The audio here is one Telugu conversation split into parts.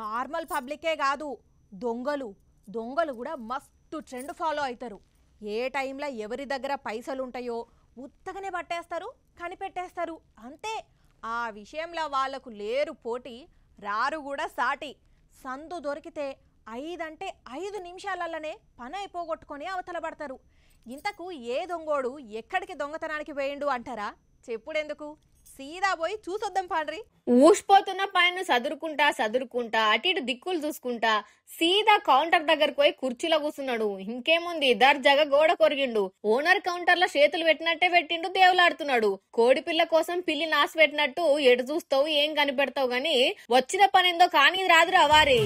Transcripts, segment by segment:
నార్మల్ పబ్లికే కాదు దొంగలు దొంగలు కూడా మస్తు ట్రెండ్ ఫాలో అవుతారు ఏ టైంలో ఎవరి దగ్గర పైసలు ఉంటాయో ఉత్తగనే పట్టేస్తారు కనిపెట్టేస్తారు అంతే ఆ విషయంలో వాళ్లకు లేరు పోటీ రారు కూడా సాటి సందు దొరికితే ఐదంటే ఐదు నిమిషాలల్లోనే పని అయిపోగొట్టుకొని పడతారు ఇంతకు ఏ దొంగోడు ఎక్కడికి దొంగతనానికి వేయండు అంటారా చెప్పుడెందుకు సీదా పోయి చూసొద్దాం పాండ్రి ఊసిపోతున్న పైన సదురుకుంటా సదురుకుంటా అటు ఇటు దిక్కులు చూసుకుంటా సీదా కౌంటర్ దగ్గరకు పోయి కుర్చీలో కూర్చున్నాడు ఇంకేముంది దర్జాగా గోడ కొరిగిండు ఓనర్ కౌంటర్ లో చేతులు పెట్టినట్టే పెట్టిండు దేవులాడుతున్నాడు కోడి పిల్ల కోసం పిల్లి నాసు పెట్టినట్టు ఎటు చూస్తావు ఏం కనిపెడతావు గాని వచ్చిన పని ఏందో కానీ రాదురా వారి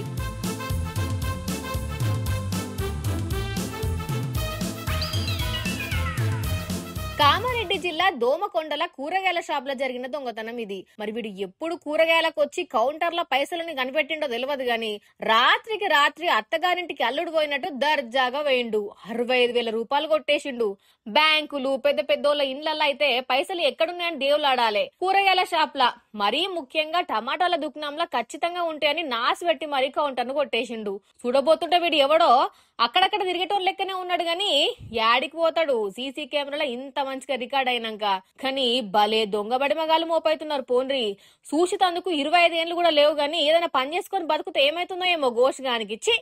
కామారెడ్డి జిల్లా దోమకొండల కూరగాయల షాప్ లో జరిగిన దొంగతనం ఇది మరి వీడు ఎప్పుడు కూరగాయలకు వచ్చి కౌంటర్ లో పైసలను కనిపెట్టిండో తెలియదు గాని రాత్రికి రాత్రి అత్తగారింటికి అల్లుడు పోయినట్టు దర్జాగా వేయిండు అరవై ఐదు వేల రూపాయలు కొట్టేసిండు బ్యాంకులు పెద్ద పెద్దోళ్ళ ఇండ్లలో అయితే పైసలు ఎక్కడున్నాయని ఆడాలి కూరగాయల షాప్ లా మరీ ముఖ్యంగా టమాటాల దుకాణంలో ఖచ్చితంగా ఉంటాయని నాసి పెట్టి మరీ కౌంటర్ ను కొట్టేసిండు చూడబోతుంటే వీడు ఎవడో అక్కడక్కడ తిరిగేటోళ్ళు లెక్కనే ఉన్నాడు గాని యాడికి పోతాడు సీసీ కెమెరాలో ఇంత మంచిగా రికార్డ్ అయినాక కానీ భలే దొంగ మగాలు మోపైతున్నారు పోన్రి అందుకు ఇరవై ఐదు ఏళ్ళు కూడా లేవు కానీ ఏదైనా పని చేసుకొని బతుకుతే ఏమైతుందో ఏమో ఘోష్ గానికి ఇచ్చి